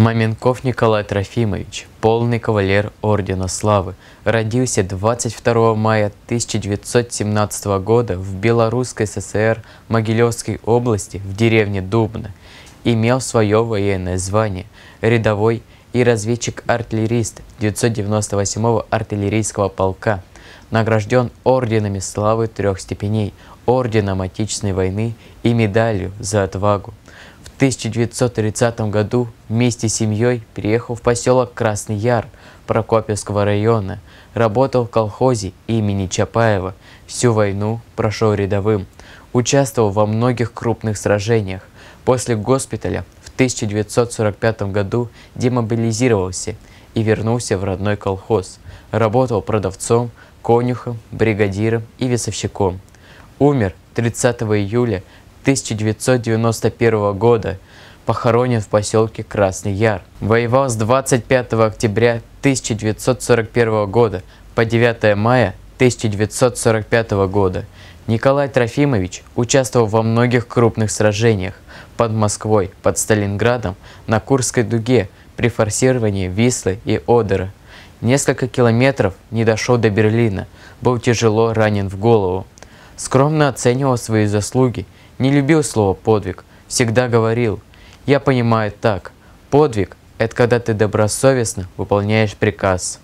Маменков Николай Трофимович, полный кавалер Ордена Славы, родился 22 мая 1917 года в Белорусской ССР Могилевской области в деревне Дубно. Имел свое военное звание – рядовой и разведчик-артиллерист 998-го артиллерийского полка. Награжден орденами славы трех степеней, орденом Отечественной войны и медалью за отвагу. 1930 году вместе с семьей переехал в поселок Красный Яр Прокопьевского района. Работал в колхозе имени Чапаева. Всю войну прошел рядовым. Участвовал во многих крупных сражениях. После госпиталя в 1945 году демобилизировался и вернулся в родной колхоз. Работал продавцом, конюхом, бригадиром и весовщиком. Умер 30 июля 1991 года, похоронен в поселке Красный Яр. Воевал с 25 октября 1941 года по 9 мая 1945 года. Николай Трофимович участвовал во многих крупных сражениях под Москвой, под Сталинградом, на Курской дуге при форсировании Вислы и Одера. Несколько километров не дошел до Берлина, был тяжело ранен в голову. Скромно оценивал свои заслуги – не любил слово «подвиг», всегда говорил. Я понимаю так, подвиг – это когда ты добросовестно выполняешь приказ.